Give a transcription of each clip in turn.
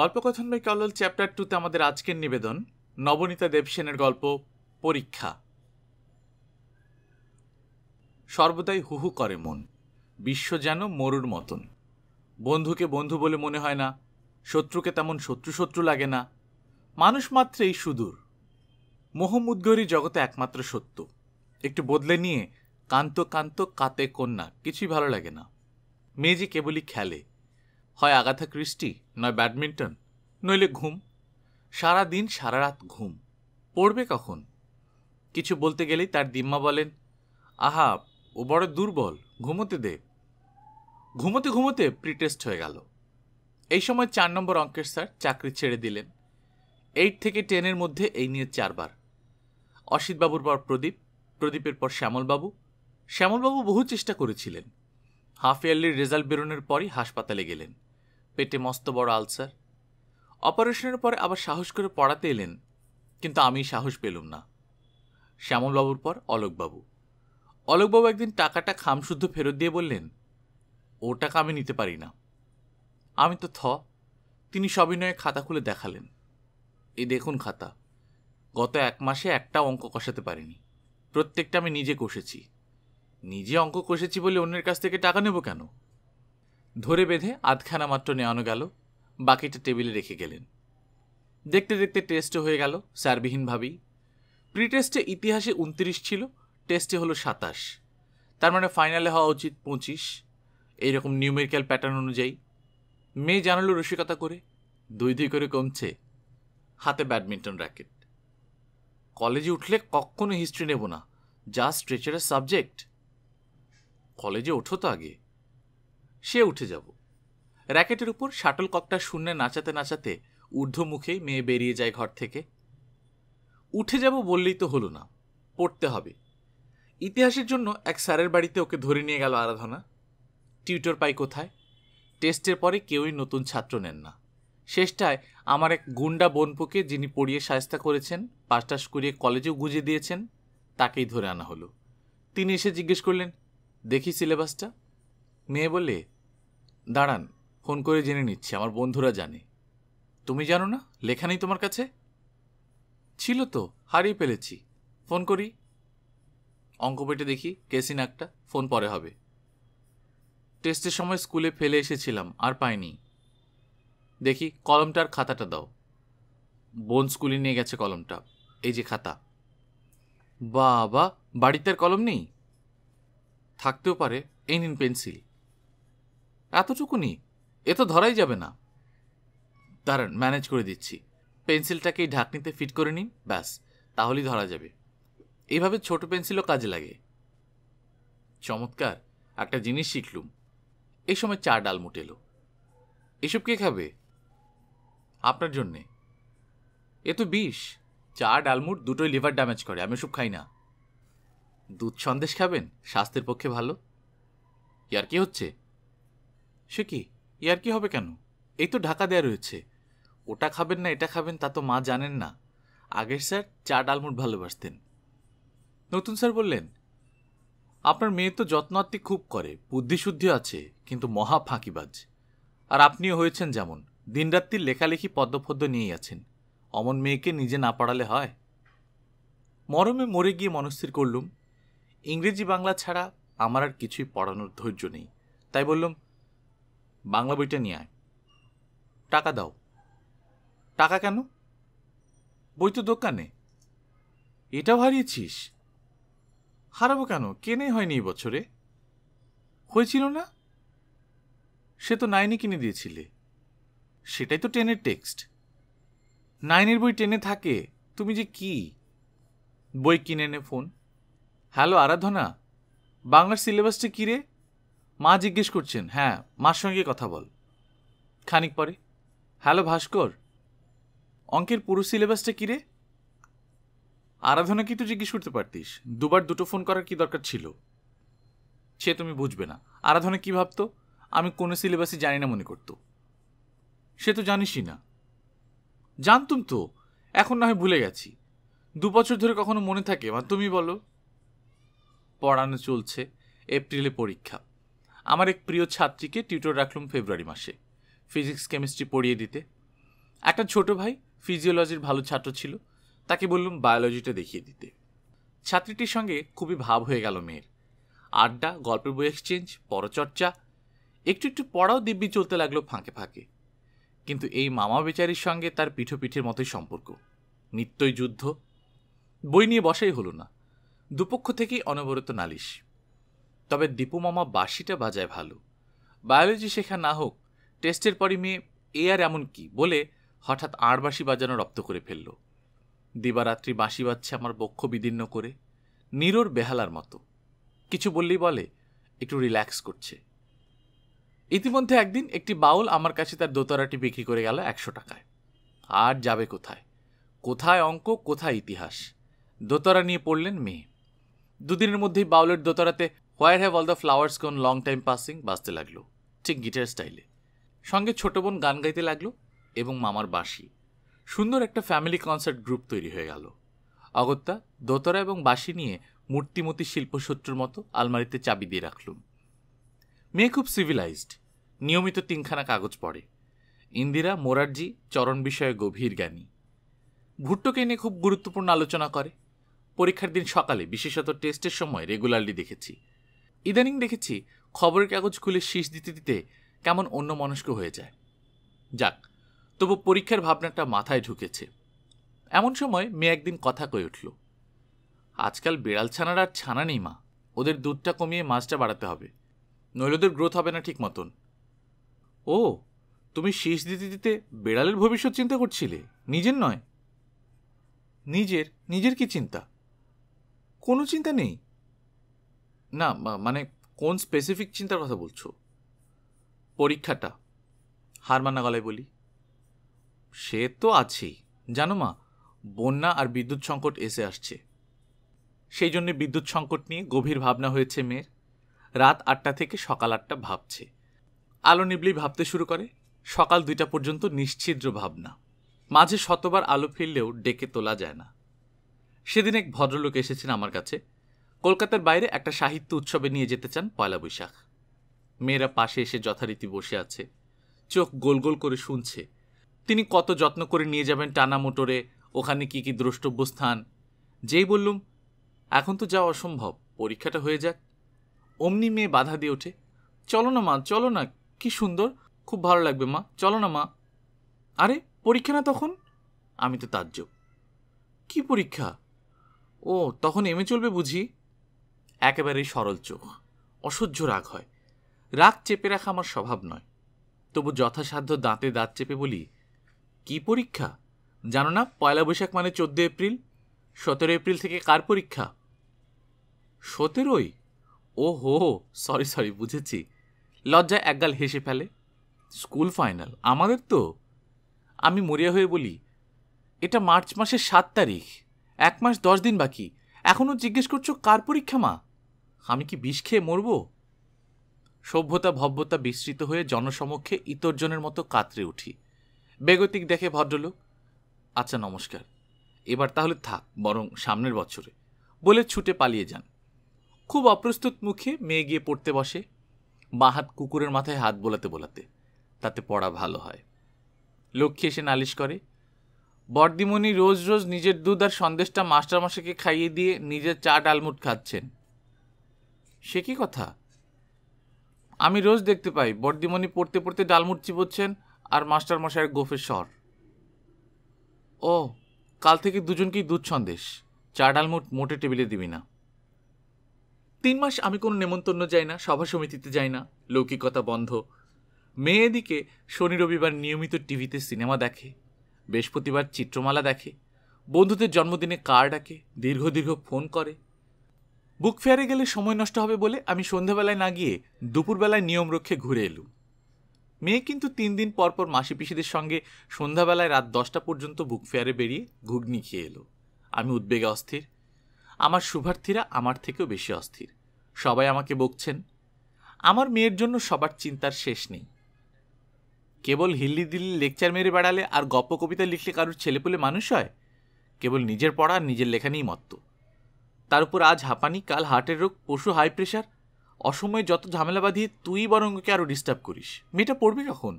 গল্পকথন by Kallol chapter টুতে আমাদের আজকের নিবেদন নবনীতা দেবসেনের গল্প পরীক্ষা সর্বদাই হুহু করে মন বিশ্ব যেন মরুর মতন বন্ধুকে বন্ধু বলে মনে হয় না শত্রুকে তেমন শত্রু শত্রু লাগে না মানুষ মাত্রেই সুদূর মোহমুদ্গরি জগতে একমাত্র সত্য একটু বদলে নিয়ে কান্ত কান্ত কাতে কন্যা কিছুই ভালো লাগে না মেয়ে যে কেবলই খেলে হয় আগাথা ক্রিস্টি নয় ব্যাডমিন্টন নইলে ঘুম সারা দিন সারা রাত ঘুম পড়বে কখন কিছু বলতে গেলেই তার দিম্মা বলেন আহা ও বড় দুর্বল ঘুমোতে দে ঘুমোতে ঘুমোতে প্রিটেস্ট হয়ে গেল এই সময় চার নম্বর অঙ্কের স্যার চাকরি ছেড়ে দিলেন এইট থেকে টেনের মধ্যে এই নিয়ে চারবার অসিতবাবুর পর প্রদীপ প্রদীপের পর শ্যামলবাবু শ্যামলবাবু বহু চেষ্টা করেছিলেন হাফ ইয়ারলির রেজাল্ট বেরোনোর পরই হাসপাতালে গেলেন পেটে মস্ত বড় আলসার অপারেশনের পরে আবার সাহস করে পড়াতে এলেন কিন্তু আমি সাহস পেলুম না শ্যামলবাবুর পর অলোকবাবু অলোকবাবু একদিন টাকাটা খামশুদ্ধ ফেরত দিয়ে বললেন ও টাকা আমি নিতে পারি না আমি তো থ তিনি সবিনয়ে খাতা খুলে দেখালেন এই দেখুন খাতা গত এক মাসে একটা অঙ্ক কষাতে পারিনি প্রত্যেকটা আমি নিজে কষেছি নিজে অঙ্ক কষেছি বলে অন্যের কাছ থেকে টাকা নেব কেন ধরে বেঁধে আধখানা মাত্র নেওয়ানো গেল বাকিটা টেবিলে রেখে গেলেন দেখতে দেখতে টেস্টও হয়ে গেল স্যারবিহীনভাবেই প্রি টেস্টে ইতিহাসে উনত্রিশ ছিল টেস্টে হলো সাতাশ তার মানে ফাইনালে হওয়া উচিত পঁচিশ এইরকম নিউমেরিক্যাল প্যাটার্ন অনুযায়ী মেয়ে জানালো রসিকতা করে দুই দুই করে কমছে হাতে ব্যাডমিন্টন র্যাকেট কলেজে উঠলে কখনো হিস্ট্রি নেব না যা স্ট্রেচারের সাবজেক্ট কলেজে ওঠো তো আগে সে উঠে যাব র্যাকেটের উপর শাটল ককটা শূন্যে নাচাতে নাচাতে ঊর্ধ্বমুখে মেয়ে বেরিয়ে যায় ঘর থেকে উঠে যাব বললেই তো হলো না পড়তে হবে ইতিহাসের জন্য এক স্যারের বাড়িতে ওকে ধরে নিয়ে গেল আরাধনা টিউটর পাই কোথায় টেস্টের পরে কেউই নতুন ছাত্র নেন না শেষটায় আমার এক গুন্ডা বনপুকে যিনি পড়িয়ে সায়স্তা করেছেন পাশটাশ করিয়ে কলেজেও গুঁজে দিয়েছেন তাকেই ধরে আনা হলো তিনি এসে জিজ্ঞেস করলেন দেখি সিলেবাসটা মেয়ে বলে দাঁড়ান ফোন করে জেনে নিচ্ছি আমার বন্ধুরা জানে তুমি জানো না লেখা নেই তোমার কাছে ছিল তো হারিয়ে ফেলেছি ফোন করি অঙ্ক পেটে দেখি কেসিন একটা ফোন পরে হবে টেস্টের সময় স্কুলে ফেলে এসেছিলাম আর পাইনি দেখি কলমটার খাতাটা দাও বোন স্কুলে নিয়ে গেছে কলমটা এই যে খাতা বাবা বাড়িতে আর কলম নেই থাকতেও পারে এই নিন পেন্সিল এতটুকুনি এ তো ধরাই যাবে না দাঁড়ান ম্যানেজ করে দিচ্ছি পেন্সিলটাকে এই ঢাকনিতে ফিট করে নিন ব্যাস তাহলেই ধরা যাবে এইভাবে ছোট পেন্সিলও কাজে লাগে চমৎকার একটা জিনিস শিখলুম এই সময় চা ডাল মুটেলো এসব কে খাবে আপনার জন্যে এ তো বিষ চা ডালমুট দুটোই লিভার ড্যামেজ করে আমি সব খাই না দুধ সন্দেশ খাবেন স্বাস্থ্যের পক্ষে ভালো আর কি হচ্ছে সে কি ইয়ার কি হবে কেন এই তো ঢাকা দেয়া রয়েছে ওটা খাবেন না এটা খাবেন তা তো মা জানেন না আগের স্যার চা ডালমুট ভালোবাসতেন নতুন স্যার বললেন আপনার মেয়ে তো যত্ন খুব করে বুদ্ধিশুদ্ধি আছে কিন্তু মহা ফাঁকিবাজ আর আপনিও হয়েছেন যেমন দিনরাত্রির লেখালেখি পদ্মপদ্ম নিয়েই আছেন অমন মেয়েকে নিজে না পড়ালে হয় মরমে মরে গিয়ে মনস্থির করলুম ইংরেজি বাংলা ছাড়া আমার আর কিছুই পড়ানোর ধৈর্য নেই তাই বললাম বাংলা বইটা নিয়ে আয় টাকা দাও টাকা কেন বই তো দোকানে এটাও হারিয়েছিস হারাবো কেন কেনে হয়নি এই বছরে হয়েছিল না সে তো নাইনে কিনে দিয়েছিলে সেটাই তো টেনের টেক্সট নাইনের বই টেনে থাকে তুমি যে কি বই কিনে নে ফোন হ্যালো আরাধনা বাংলার সিলেবাসটা কী রে মা জিজ্ঞেস করছেন হ্যাঁ মার সঙ্গে কথা বল খানিক পরে হ্যালো ভাস্কর অঙ্কের পুরো সিলেবাসটা কিরে কি তুই জিজ্ঞেস করতে পারতিস দুবার দুটো ফোন করার কি দরকার ছিল সে তুমি বুঝবে না আরাধনা কি ভাবতো আমি কোনো সিলেবাসই জানি না মনে করতো সে তো জানিসই না জানতুম তো এখন না হয় ভুলে গেছি দু বছর ধরে কখনো মনে থাকে বা তুমি বলো পড়ানো চলছে এপ্রিলে পরীক্ষা আমার এক প্রিয় ছাত্রীকে টিউটর রাখলুম ফেব্রুয়ারি মাসে ফিজিক্স কেমিস্ট্রি পড়িয়ে দিতে একটা ছোট ভাই ফিজিওলজির ভালো ছাত্র ছিল তাকে বললুম বায়োলজিটা দেখিয়ে দিতে ছাত্রীটির সঙ্গে খুবই ভাব হয়ে গেল মেয়ের আড্ডা গল্পের বই এক্সচেঞ্জ পরচর্চা একটু একটু পড়াও দিব্যি চলতে লাগলো ফাঁকে ফাঁকে কিন্তু এই মামা বেচারির সঙ্গে তার পিঠোপিঠের মতোই সম্পর্ক নিত্যই যুদ্ধ বই নিয়ে বসাই হলো না দুপক্ষ থেকেই অনবরত নালিশ তবে দীপু মামা বাঁশিটা বাজায় ভালো বায়োলজি শেখা না হোক টেস্টের পরই মেয়ে এ আর এমন কি বলে হঠাৎ আড় বাঁশি বাজানো রপ্ত করে ফেলল দিবারাত্রি বাঁশি বাজছে আমার বক্ষ বিদীর্ণ করে নিরোর বেহালার মতো কিছু বললেই বলে একটু রিল্যাক্স করছে ইতিমধ্যে একদিন একটি বাউল আমার কাছে তার দোতারাটি বিক্রি করে গেল একশো টাকায় আর যাবে কোথায় কোথায় অঙ্ক কোথায় ইতিহাস দোতারা নিয়ে পড়লেন মেয়ে দুদিনের মধ্যেই বাউলের দোতারাতে where have all the flowers gone long time passing বাজতে লাগলো ঠিক গিটার স্টাইলে সঙ্গে ছোটো বোন গান গাইতে লাগলো এবং মামার বাঁশি সুন্দর একটা ফ্যামিলি কনসার্ট গ্রুপ তৈরি হয়ে গেল অগত্যা দোতরা এবং বাঁশি নিয়ে মূর্তিমতি শিল্পশত্রুর মতো আলমারিতে চাবি দিয়ে রাখলুম মেয়ে খুব সিভিলাইজড নিয়মিত তিনখানা কাগজ পড়ে ইন্দিরা মোরারজি চরণ বিষয়ে গভীর জ্ঞানী ভুট্টোকে নিয়ে খুব গুরুত্বপূর্ণ আলোচনা করে পরীক্ষার দিন সকালে বিশেষত টেস্টের সময় রেগুলারলি দেখেছি ইদানিং দেখেছি খবরের কাগজ খুলে শীষ দিতে দিতে কেমন অন্য মনস্ক হয়ে যায় যাক তবু পরীক্ষার ভাবনাটা মাথায় ঢুকেছে এমন সময় মেয়ে একদিন কথা কয়ে উঠল আজকাল বিড়াল ছানার আর ছানা নেই মা ওদের দুধটা কমিয়ে মাছটা বাড়াতে হবে নইলে ওদের গ্রোথ হবে না ঠিক মতন ও তুমি শীষ দিতে দিতে বেড়ালের ভবিষ্যৎ চিন্তা করছিলে নিজের নয় নিজের নিজের কি চিন্তা কোনো চিন্তা নেই না মানে কোন স্পেসিফিক চিন্তার কথা বলছো পরীক্ষাটা হার মানা গলায় বলি সে তো আছেই জানো মা বন্যা আর বিদ্যুৎ সংকট এসে আসছে সেই জন্য বিদ্যুৎ সংকট নিয়ে গভীর ভাবনা হয়েছে মেয়ের রাত আটটা থেকে সকাল আটটা ভাবছে আলো নিবলি ভাবতে শুরু করে সকাল দুইটা পর্যন্ত নিশ্চিদ্র ভাবনা মাঝে শতবার আলো ফিরলেও ডেকে তোলা যায় না সেদিন এক ভদ্রলোক এসেছেন আমার কাছে কলকাতার বাইরে একটা সাহিত্য উৎসবে নিয়ে যেতে চান পয়লা বৈশাখ মেয়েরা পাশে এসে যথারীতি বসে আছে চোখ গোল গোল করে শুনছে তিনি কত যত্ন করে নিয়ে যাবেন টানা মোটরে ওখানে কি কি দ্রষ্টব্য স্থান যেই বললুম এখন তো যাওয়া অসম্ভব পরীক্ষাটা হয়ে যাক অমনি মেয়ে বাধা দিয়ে ওঠে চলো না মা চলো না কি সুন্দর খুব ভালো লাগবে মা চলো না মা আরে পরীক্ষা না তখন আমি তো তাজ্য কি পরীক্ষা ও তখন এমে চলবে বুঝি একেবারেই সরল চোখ অসহ্য রাগ হয় রাগ চেপে রাখা আমার স্বভাব নয় তবু যথাসাধ্য দাঁতে দাঁত চেপে বলি কি পরীক্ষা জানো না পয়লা বৈশাখ মানে চোদ্দো এপ্রিল সতেরো এপ্রিল থেকে কার পরীক্ষা সতেরোই ও হো সরি সরি বুঝেছি লজ্জা একগাল হেসে ফেলে স্কুল ফাইনাল আমাদের তো আমি মরিয়া হয়ে বলি এটা মার্চ মাসের সাত তারিখ এক মাস দশ দিন বাকি এখনও জিজ্ঞেস করছো কার পরীক্ষা মা আমি কি বিষ খেয়ে মরব সভ্যতা ভব্যতা বিস্তৃত হয়ে জনসমক্ষে ইতরজনের মতো কাতরে উঠি বেগতিক দেখে ভদ্রলোক আচ্ছা নমস্কার এবার তাহলে থাক বরং সামনের বছরে বলে ছুটে পালিয়ে যান খুব অপ্রস্তুত মুখে মেয়ে গিয়ে পড়তে বসে বাহাত কুকুরের মাথায় হাত বোলাতে বোলাতে তাতে পড়া ভালো হয় লক্ষ্মী এসে নালিশ করে বর্দিমণি রোজ রোজ নিজের দুধ আর সন্দেশটা মাস্টারমশাইকে খাইয়ে দিয়ে নিজের চা ডালমুট খাচ্ছেন সে কি কথা আমি রোজ দেখতে পাই বর্দিমণি পড়তে পড়তে ডালমুট চিবোচ্ছেন আর মাস্টার মশাইয়ের গোফের স্বর ও কাল থেকে দুজনকেই দুধ সন্দেশ চা ডালমুট মোটে টেবিলে দিবি না তিন মাস আমি কোনো নেমন্তন্ন যাই না সভা সমিতিতে যাই না লৌকিকতা বন্ধ মেয়ে শনি রবিবার নিয়মিত টিভিতে সিনেমা দেখে বৃহস্পতিবার চিত্রমালা দেখে বন্ধুদের জন্মদিনে কার ডাকে দীর্ঘ দীর্ঘ ফোন করে বুক ফেয়ারে গেলে সময় নষ্ট হবে বলে আমি সন্ধ্যাবেলায় না গিয়ে দুপুরবেলায় নিয়ম রক্ষে ঘুরে এলুম মেয়ে কিন্তু তিন দিন পরপর মাসি পিসিদের সঙ্গে সন্ধ্যাবেলায় রাত দশটা পর্যন্ত বুক ফেয়ারে বেরিয়ে ঘুগনি খেয়ে এলো আমি উদ্বেগে অস্থির আমার শুভার্থীরা আমার থেকেও বেশি অস্থির সবাই আমাকে বকছেন আমার মেয়ের জন্য সবার চিন্তার শেষ নেই কেবল হিল্লি দিল্লি লেকচার মেরে বেড়ালে আর গপ্প কবিতা লিখলে কারোর ছেলেপুলে মানুষ হয় কেবল নিজের পড়া আর নিজের লেখা নিয়েই মত্ত তার উপর আজ হাঁপানি কাল হার্টের রোগ পশু হাই প্রেশার অসময়ে যত ঝামেলা বাঁধিয়ে তুই বরঙ্গকে আরও ডিস্টার্ব করিস মেয়েটা পড়বে কখন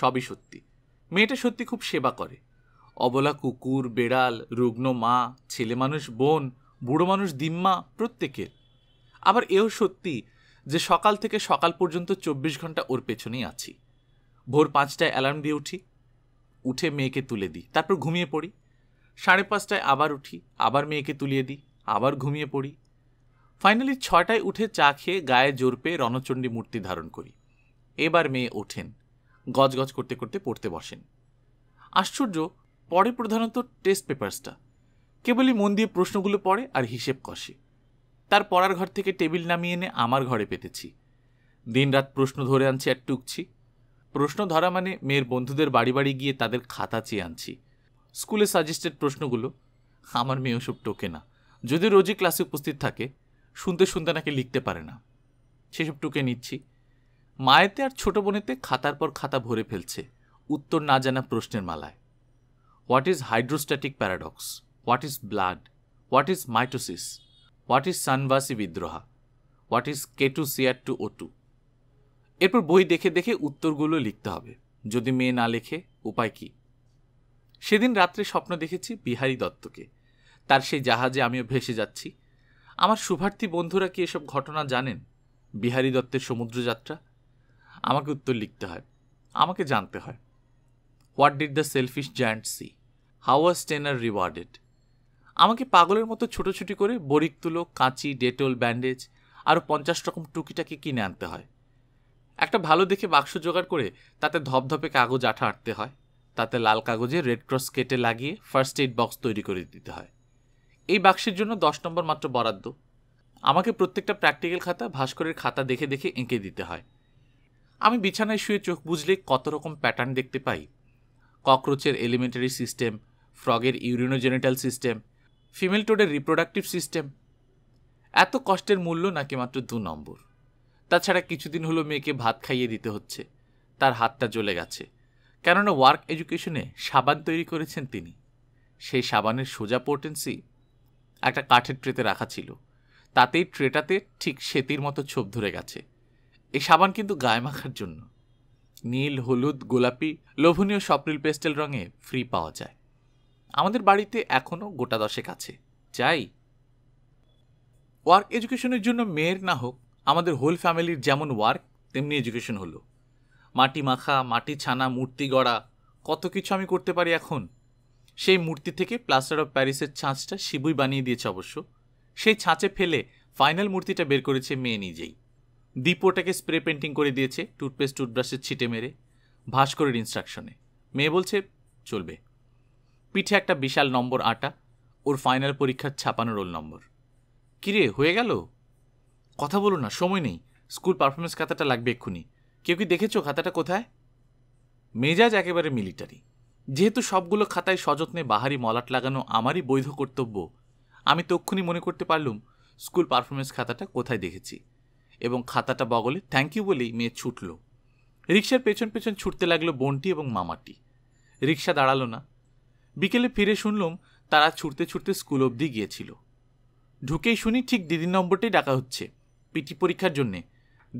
সবই সত্যি মেয়েটা সত্যি খুব সেবা করে অবলা কুকুর বেড়াল রুগ্ন মা ছেলে মানুষ বোন বুড়ো মানুষ দিম্মা প্রত্যেকের আবার এও সত্যি যে সকাল থেকে সকাল পর্যন্ত চব্বিশ ঘন্টা ওর পেছনেই আছি ভোর পাঁচটায় অ্যালার্ম দিয়ে উঠি উঠে মেয়েকে তুলে দিই তারপর ঘুমিয়ে পড়ি সাড়ে পাঁচটায় আবার উঠি আবার মেয়েকে তুলিয়ে দিই আবার ঘুমিয়ে পড়ি ফাইনালি ছটায় উঠে চা খেয়ে গায়ে জোর পেয়ে রণচণ্ডী মূর্তি ধারণ করি এবার মেয়ে ওঠেন গজগজ করতে করতে পড়তে বসেন আশ্চর্য পড়ে প্রধানত টেস্ট পেপার্সটা কেবলই মন দিয়ে প্রশ্নগুলো পড়ে আর হিসেব কষে তার পড়ার ঘর থেকে টেবিল নামিয়ে এনে আমার ঘরে পেতেছি দিনরাত প্রশ্ন ধরে আনছি আর টুকছি প্রশ্ন ধরা মানে মেয়ের বন্ধুদের বাড়ি বাড়ি গিয়ে তাদের খাতা চেয়ে আনছি স্কুলে সাজেস্টেড প্রশ্নগুলো আমার মেয়ে ওসব টোকে না যদি রোজই ক্লাসে উপস্থিত থাকে শুনতে শুনতে নাকি লিখতে পারে না সেসব টুকে নিচ্ছি মায়েতে আর ছোট বোনেতে খাতার পর খাতা ভরে ফেলছে উত্তর না জানা প্রশ্নের মালায় what is hydrostatic paradox what is blood what is mitosis what is সানভাসি বিদ্রোহা what is K two two O two এরপর বই দেখে দেখে উত্তরগুলো লিখতে হবে যদি মেয়ে না লেখে উপায় কী সেদিন রাত্রে স্বপ্ন দেখেছি বিহারি দত্তকে তার সেই জাহাজে আমিও ভেসে যাচ্ছি আমার শুভার্থী বন্ধুরা কি এসব ঘটনা জানেন বিহারি দত্তের সমুদ্রযাত্রা আমাকে উত্তর লিখতে হয় আমাকে জানতে হয় what did the selfish giant see how was tenor rewarded আমাকে পাগলের মতো ছোটোছুটি করে বরিক তুলো কাঁচি ডেটল ব্যান্ডেজ আরও পঞ্চাশ রকম টুকিটাকে কিনে আনতে হয় একটা ভালো দেখে বাক্স জোগাড় করে তাতে ধপধপে কাগজ আঠা আঁটতে হয় তাতে লাল কাগজে রেড ক্রস কেটে লাগিয়ে ফার্স্ট এইড বক্স তৈরি করে দিতে হয় এই বাক্সের জন্য দশ নম্বর মাত্র বরাদ্দ আমাকে প্রত্যেকটা প্র্যাকটিক্যাল খাতা ভাস্করের খাতা দেখে দেখে এঁকে দিতে হয় আমি বিছানায় শুয়ে চোখ বুঝলে কত রকম প্যাটার্ন দেখতে পাই ককরোচের এলিমেন্টারি সিস্টেম ফ্রগের ইউরিনোজেনিটাল সিস্টেম ফিমেল টোডের রিপ্রোডাক্টিভ সিস্টেম এত কষ্টের মূল্য নাকি মাত্র দু নম্বর তাছাড়া কিছুদিন হলো মেয়েকে ভাত খাইয়ে দিতে হচ্ছে তার হাতটা জ্বলে গেছে কেননা ওয়ার্ক এডুকেশনে সাবান তৈরি করেছেন তিনি সেই সাবানের সোজা পোর্টেন্সি একটা কাঠের ট্রেতে রাখা ছিল তাতেই ট্রেটাতে ঠিক সেতির মতো ছোপ ধরে গেছে এই সাবান কিন্তু গায়ে মাখার জন্য নীল হলুদ গোলাপি লোভনীয় সপ্রিল পেস্টেল রঙে ফ্রি পাওয়া যায় আমাদের বাড়িতে এখনও গোটা দশেক আছে যাই ওয়ার্ক এডুকেশনের জন্য মেয়ের না হোক আমাদের হোল ফ্যামিলির যেমন ওয়ার্ক তেমনি এডুকেশন হলো মাটি মাখা মাটি ছানা মূর্তি গড়া কত কিছু আমি করতে পারি এখন সেই মূর্তি থেকে প্লাস্টার অফ প্যারিসের ছাঁচটা শিবুই বানিয়ে দিয়েছে অবশ্য সেই ছাঁচে ফেলে ফাইনাল মূর্তিটা বের করেছে মেয়ে নিজেই দীপোটাকে স্প্রে পেন্টিং করে দিয়েছে টুথপেস্ট টুথব্রাশের ছিটে মেরে ভাস্করের ইনস্ট্রাকশনে মেয়ে বলছে চলবে পিঠে একটা বিশাল নম্বর আটা ওর ফাইনাল পরীক্ষার ছাপানো রোল নম্বর কিরে হয়ে গেল কথা বলো না সময় নেই স্কুল পারফরমেন্স খাতাটা লাগবে এক্ষুনি কেউ কি দেখেছো খাতাটা কোথায় মেজাজ একেবারে মিলিটারি যেহেতু সবগুলো খাতায় সযত্নে বাহারি মলাট লাগানো আমারই বৈধ কর্তব্য আমি তক্ষুনি মনে করতে পারলুম স্কুল পারফরমেন্স খাতাটা কোথায় দেখেছি এবং খাতাটা বগলে থ্যাংক ইউ বলেই মেয়ে ছুটল রিক্সার পেছন পেছন ছুটতে লাগলো বোনটি এবং মামাটি রিক্সা দাঁড়ালো না বিকেলে ফিরে শুনলুম তারা ছুটতে ছুটতে স্কুল অবধি গিয়েছিল ঢুকেই শুনি ঠিক দিদির নম্বরটাই ডাকা হচ্ছে পিটি পরীক্ষার জন্যে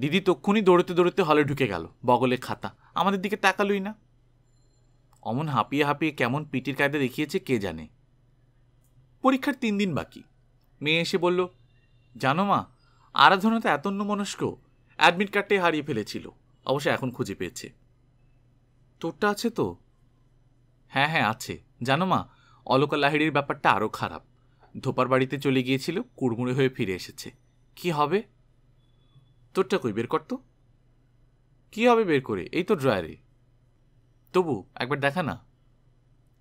দিদি তক্ষুনি দৌড়তে দৌড়তে হলে ঢুকে গেল বগলে খাতা আমাদের দিকে তাকালোই না অমন হাঁপিয়ে হাঁপিয়ে কেমন পিটির কায়দা দেখিয়েছে কে জানে পরীক্ষার তিন দিন বাকি মেয়ে এসে বলল জানো মা আরাধনা তো এতন্য মনস্ক অ্যাডমিট কার্ডটাই হারিয়ে ফেলেছিল অবশ্য এখন খুঁজে পেয়েছে তোরটা আছে তো হ্যাঁ হ্যাঁ আছে জানো মা অলকা লাহিড়ির ব্যাপারটা আরও খারাপ ধোপার বাড়িতে চলে গিয়েছিল কুড়মুড়ে হয়ে ফিরে এসেছে কি হবে তোরটা কই বের কর তো কী হবে বের করে এই তো ড্রয়ারে তবু একবার দেখা না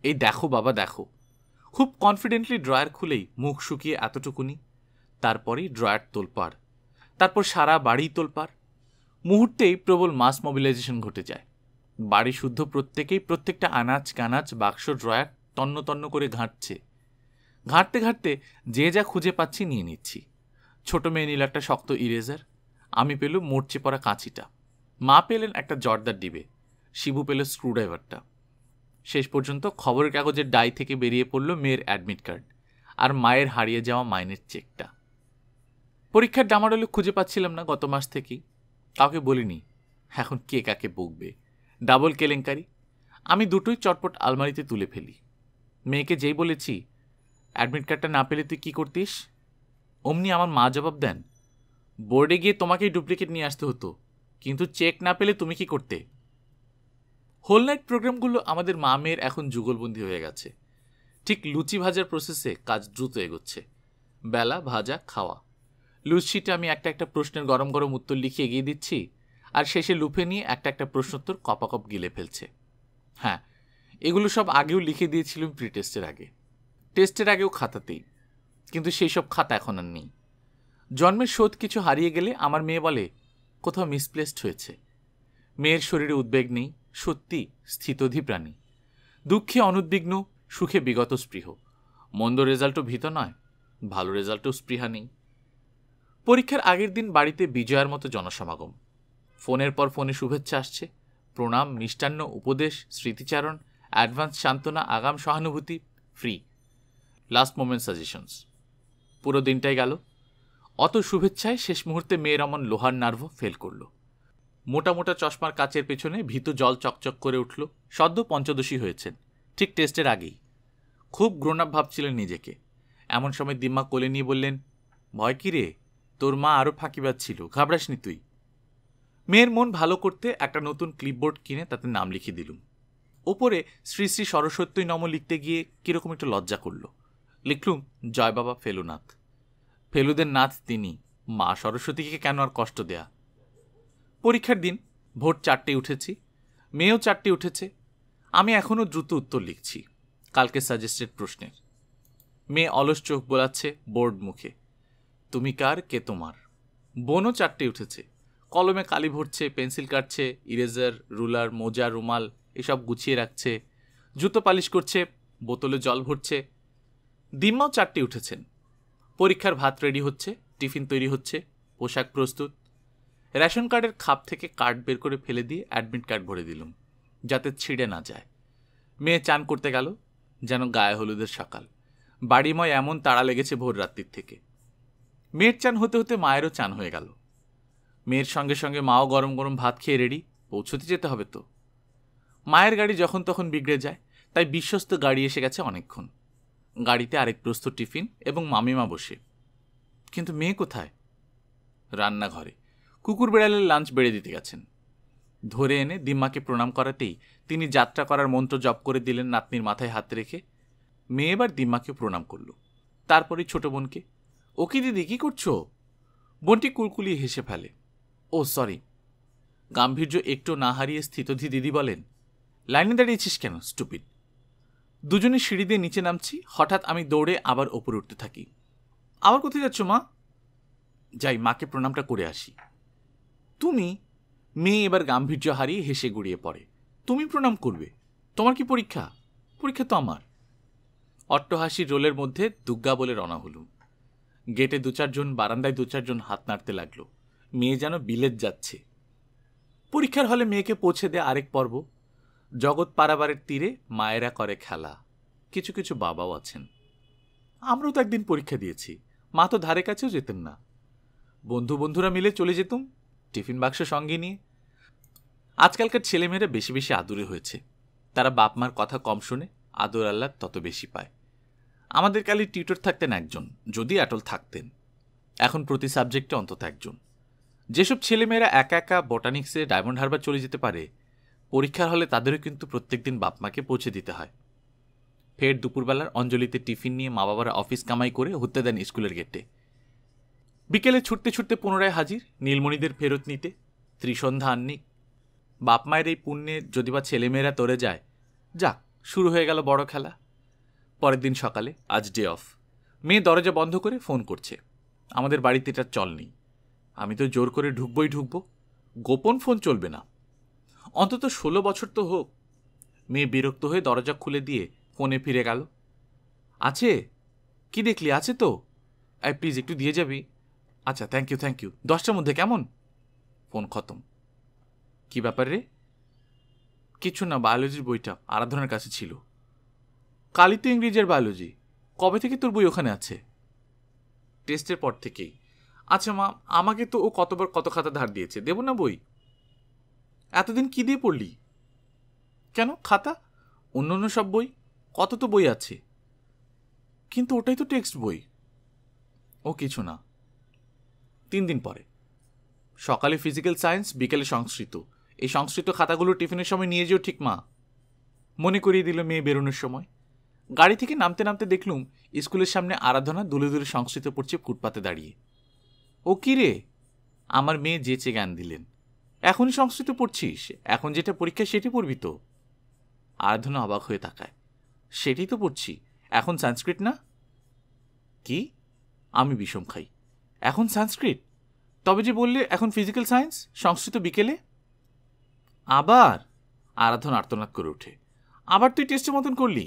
এই দেখো বাবা দেখো খুব কনফিডেন্টলি ড্রয়ার খুলেই মুখ শুকিয়ে এতটুকুনি তারপরেই ড্রয়ার তোলপাড় তারপর সারা বাড়ি তোলপাড় মুহূর্তেই প্রবল মাস মবিলাইজেশন ঘটে যায় বাড়ি শুদ্ধ প্রত্যেকেই প্রত্যেকটা আনাচ কানাচ বাক্স ড্রয়ার তন্ন তন্ন করে ঘাঁটছে ঘাঁটতে ঘাঁটতে যে যা খুঁজে পাচ্ছি নিয়ে নিচ্ছি ছোট মেয়ে নিল একটা শক্ত ইরেজার আমি পেলুম মরচে পড়া কাঁচিটা মা পেলেন একটা জর্দার ডিবে শিবু পেল স্ক্রুড্রাইভারটা শেষ পর্যন্ত খবরের কাগজের ডাই থেকে বেরিয়ে পড়ল মেয়ের অ্যাডমিট কার্ড আর মায়ের হারিয়ে যাওয়া মাইনের চেকটা পরীক্ষার ডামাডোলে খুঁজে পাচ্ছিলাম না গত মাস থেকেই কাউকে বলিনি এখন কে কাকে বকবে ডাবল কেলেঙ্কারি আমি দুটোই চটপট আলমারিতে তুলে ফেলি মেয়েকে যেই বলেছি অ্যাডমিট কার্ডটা না পেলে তুই কী করতিস অমনি আমার মা জবাব দেন বোর্ডে গিয়ে তোমাকেই ডুপ্লিকেট নিয়ে আসতে হতো কিন্তু চেক না পেলে তুমি কি করতে হোল নাইট প্রোগ্রামগুলো আমাদের মা মেয়ের এখন যুগলবন্দি হয়ে গেছে ঠিক লুচি ভাজার প্রসেসে কাজ দ্রুত এগোচ্ছে বেলা ভাজা খাওয়া লুচিটা আমি একটা একটা প্রশ্নের গরম গরম উত্তর লিখে এগিয়ে দিচ্ছি আর শেষে লুফে নিয়ে একটা একটা প্রশ্নোত্তর কপাকপ গিলে ফেলছে হ্যাঁ এগুলো সব আগেও লিখে দিয়েছিলাম প্রি টেস্টের আগে টেস্টের আগেও খাতাতেই কিন্তু সেই সব খাতা এখন আর নেই জন্মের শোধ কিছু হারিয়ে গেলে আমার মেয়ে বলে কোথাও মিসপ্লেসড হয়েছে মেয়ের শরীরে উদ্বেগ নেই সত্যি স্থিতধি প্রাণী দুঃখে অনুদ্বিগ্ন সুখে বিগত স্পৃহ মন্দ রেজাল্টও ভীত নয় ভালো রেজাল্টও স্পৃহা নেই পরীক্ষার আগের দিন বাড়িতে বিজয়ার মতো জনসমাগম ফোনের পর ফোনে শুভেচ্ছা আসছে প্রণাম মিষ্টান্ন উপদেশ স্মৃতিচারণ অ্যাডভান্স সান্ত্বনা আগাম সহানুভূতি ফ্রি লাস্ট মোমেন্ট সাজেশনস পুরো দিনটাই গেল অত শুভেচ্ছায় শেষ মুহূর্তে মেয়ের অমন লোহার নার্ভ ফেল করল মোটা মোটা চশমার কাচের পেছনে ভীত জল চকচক করে উঠল সদ্য পঞ্চদশী হয়েছেন ঠিক টেস্টের আগেই খুব গ্রোনাপ ভাবছিলেন নিজেকে এমন সময় দিম্মা কোলে নিয়ে বললেন ভয় কি রে তোর মা আরও ফাঁকিবাজ ছিল ঘাবড়াসনি তুই মেয়ের মন ভালো করতে একটা নতুন ক্লিপবোর্ড কিনে তাতে নাম লিখে দিলুম ওপরে শ্রী শ্রী সরস্বতী নম লিখতে গিয়ে কীরকম একটু লজ্জা করল লিখলুম জয় বাবা ফেলুনাথ ফেলুদের নাচ তিনি মা সরস্বতীকে কেন আর কষ্ট দেয়া পরীক্ষার দিন ভোর চারটে উঠেছি মেয়েও চারটে উঠেছে আমি এখনও দ্রুত উত্তর লিখছি কালকে সাজেস্টেড প্রশ্নের মেয়ে অলস চোখ বোলাচ্ছে বোর্ড মুখে তুমি কার কে তোমার বোনও চারটে উঠেছে কলমে কালি ভরছে পেন্সিল কাটছে ইরেজার রুলার মোজা রুমাল এসব গুছিয়ে রাখছে জুতো পালিশ করছে বোতলে জল ভরছে দিম্মাও চারটে উঠেছেন পরীক্ষার ভাত রেডি হচ্ছে টিফিন তৈরি হচ্ছে পোশাক প্রস্তুত রেশন কার্ডের খাপ থেকে কার্ড বের করে ফেলে দিয়ে অ্যাডমিট কার্ড ভরে দিলুম যাতে ছিঁড়ে না যায় মেয়ে চান করতে গেল যেন গায়ে হলুদের সকাল বাড়িময় এমন তাড়া লেগেছে ভোর রাত্রির থেকে মেয়ের চান হতে হতে মায়েরও চান হয়ে গেল মেয়ের সঙ্গে সঙ্গে মাও গরম গরম ভাত খেয়ে রেডি পৌঁছতে যেতে হবে তো মায়ের গাড়ি যখন তখন বিগড়ে যায় তাই বিশ্বস্ত গাড়ি এসে গেছে অনেকক্ষণ গাড়িতে আরেক প্রস্ত টিফিন এবং মামিমা বসে কিন্তু মেয়ে কোথায় রান্নাঘরে কুকুর বেড়ালের লাঞ্চ বেড়ে দিতে গেছেন ধরে এনে দিম্মাকে প্রণাম করাতেই তিনি যাত্রা করার মন্ত্র জপ করে দিলেন নাতনির মাথায় হাত রেখে মেয়ে এবার দিম্মাকে প্রণাম করল তারপরে ছোট বোনকে ও কি দিদি কী করছো বোনটি কুলকুলি হেসে ফেলে ও সরি গাম্ভীর্য একটু না হারিয়ে স্থিতধি দিদি বলেন লাইনে দাঁড়িয়েছিস কেন স্টুপিড দুজনে সিঁড়ি দিয়ে নিচে নামছি হঠাৎ আমি দৌড়ে আবার ওপরে উঠতে থাকি আবার কোথায় যাচ্ছ মা যাই মাকে প্রণামটা করে আসি তুমি মেয়ে এবার গাম্ভীর্য হারিয়ে হেসে গড়িয়ে পড়ে তুমি প্রণাম করবে তোমার কি পরীক্ষা পরীক্ষা তো আমার অট্টহাসির রোলের মধ্যে দুগ্গা বলে রওনা হলুম গেটে দু চারজন বারান্দায় দু চারজন হাত নাড়তে লাগলো মেয়ে যেন বিলেত যাচ্ছে পরীক্ষার হলে মেয়েকে পৌঁছে দেয় আরেক পর্ব জগৎ পারাবারের তীরে মায়েরা করে খেলা কিছু কিছু বাবাও আছেন আমরাও তো একদিন পরীক্ষা দিয়েছি মা তো ধারে কাছেও যেতেন না বন্ধু বন্ধুরা মিলে চলে যেতুম টিফিন বাক্স সঙ্গে নিয়ে আজকালকার ছেলেমেয়েরা বেশি বেশি আদুরে হয়েছে তারা বাপ মার কথা কম শুনে আদর আল্লাহ তত বেশি পায় আমাদের কালে টিউটর থাকতেন একজন যদি অ্যাটল থাকতেন এখন প্রতি সাবজেক্টে অন্তত একজন যেসব ছেলেমেয়েরা একা একা বটানিক্সে ডায়মন্ড হারবার চলে যেতে পারে পরীক্ষার হলে তাদেরও কিন্তু প্রত্যেক দিন বাপমাকে পৌঁছে দিতে হয় ফের দুপুরবেলার অঞ্জলিতে টিফিন নিয়ে মা বাবারা অফিস কামাই করে হত্যা দেন স্কুলের গেটে বিকেলে ছুটতে ছুটতে পুনরায় হাজির নীলমণিদের ফেরত নিতে ত্রিসন্ধ্যা আন্নিক বাপ মায়ের এই পুণ্যে যদি বা ছেলেমেয়েরা তরে যায় যাক শুরু হয়ে গেল বড় খেলা পরের দিন সকালে আজ ডে অফ মেয়ে দরজা বন্ধ করে ফোন করছে আমাদের বাড়িতে এটার চল নেই আমি তো জোর করে ঢুকবই ঢুকবো গোপন ফোন চলবে না অন্তত ষোলো বছর তো হোক মেয়ে বিরক্ত হয়ে দরজা খুলে দিয়ে ফোনে ফিরে গেল আছে কি দেখলি আছে তো আই প্লিজ একটু দিয়ে যাবি আচ্ছা থ্যাংক ইউ থ্যাংক ইউ দশটার মধ্যে কেমন ফোন খতম কি ব্যাপার রে কিছু না বায়োলজির বইটা আরাধনার কাছে ছিল কালই তো ইংরেজির বায়োলজি কবে থেকে তোর বই ওখানে আছে টেস্টের পর থেকেই আচ্ছা মা আমাকে তো ও কতবার কত খাতা ধার দিয়েছে দেবো না বই এতদিন কী দিয়ে পড়লি কেন খাতা অন্য অন্য সব বই কত তো বই আছে কিন্তু ওটাই তো টেক্সট বই ও কিছু না তিন দিন পরে সকালে ফিজিক্যাল সায়েন্স বিকেলে সংস্কৃত এই সংস্কৃত খাতাগুলো টিফিনের সময় নিয়ে যেও ঠিক মা মনে করিয়ে দিল মেয়ে বেরোনোর সময় গাড়ি থেকে নামতে নামতে দেখলুম স্কুলের সামনে আরাধনা দুলে দুলে সংস্কৃত পড়ছে ফুটপাতে দাঁড়িয়ে ও কী রে আমার মেয়ে যেচে জ্ঞান দিলেন এখনই সংস্কৃত পড়ছিস এখন যেটা পরীক্ষা সেটি পড়বি তো আরাধনা অবাক হয়ে তাকায় সেটি তো পড়ছি এখন সংস্কৃত না কি আমি বিষম খাই এখন সংস্কৃত তবে যে বললে এখন ফিজিক্যাল সায়েন্স সংস্কৃত বিকেলে আবার আরাধন আর্তনাদ করে ওঠে আবার তুই টেস্টের মতন করলি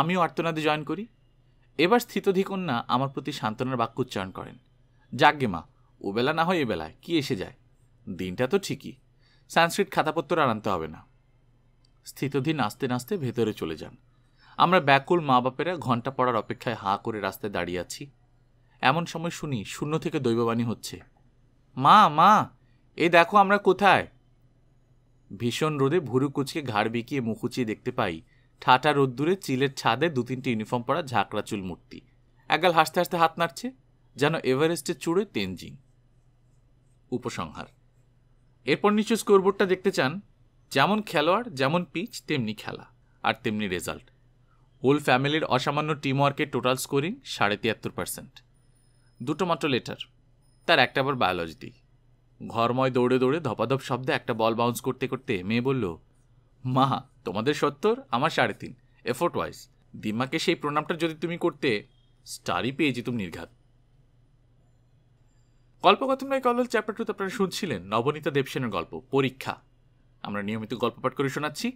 আমিও আর্তনাদে জয়েন করি এবার স্থিতধিকন্যা আমার প্রতি সান্ত্বনার বাক্য উচ্চারণ করেন যাগ্যে মা ওবেলা না হয় এবেলায় কি এসে যায় দিনটা তো ঠিকই সানস্ক্রিট খাতাপত্র আর আনতে হবে না স্থিতধীন আস্তে নাস্তে ভেতরে চলে যান আমরা ব্যাকুল মা বাপেরা ঘন্টা পড়ার অপেক্ষায় হাঁ করে রাস্তায় দাঁড়িয়ে আছি এমন সময় শুনি শূন্য থেকে দৈববাণী হচ্ছে মা মা এ দেখো আমরা কোথায় ভীষণ রোদে ভুরু কুচকে ঘাড় বিকিয়ে মুখুচিয়ে দেখতে পাই ঠাটা রোদ্দুরে চিলের ছাদে দু তিনটি ইউনিফর্ম পরা ঝাঁকড়া চুল মূর্তি একগাল হাসতে হাসতে হাত নাড়ছে যেন এভারেস্টের চূড়ে তেনজিং উপসংহার এরপর নিচু স্কোরবোর্ডটা দেখতে চান যেমন খেলোয়াড় যেমন পিচ তেমনি খেলা আর তেমনি রেজাল্ট হোল ফ্যামিলির অসামান্য টিম ওয়ার্কের টোটাল স্কোরিং সাড়ে তিয়াত্তর পার্সেন্ট দুটো মাত্র লেটার তার একটা আবার বায়োলজি দিই ঘরময় দৌড়ে দৌড়ে ধপাধপ শব্দে একটা বল বাউন্স করতে করতে মেয়ে বলল মা তোমাদের সত্তর আমার সাড়ে তিন এফোর্ট ওয়াইজ দিমাকে সেই প্রণামটা যদি তুমি করতে স্টারই পেয়ে যেতুম নির্ঘাত গল্পকথনায় কলল চ্যাপ্টার টুতে আপনারা শুনছিলেন নবনীতা দেবসেনের গল্প পরীক্ষা আমরা নিয়মিত গল্প পাঠ করে শোনাচ্ছি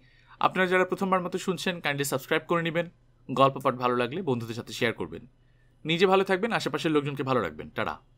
আপনারা যারা প্রথমবার মতো শুনছেন কাইন্ডলি সাবস্ক্রাইব করে নেবেন গল্প পাঠ ভালো লাগলে বন্ধুদের সাথে শেয়ার করবেন নিজে ভালো থাকবেন আশেপাশের লোকজনকে ভালো রাখবেন টাটা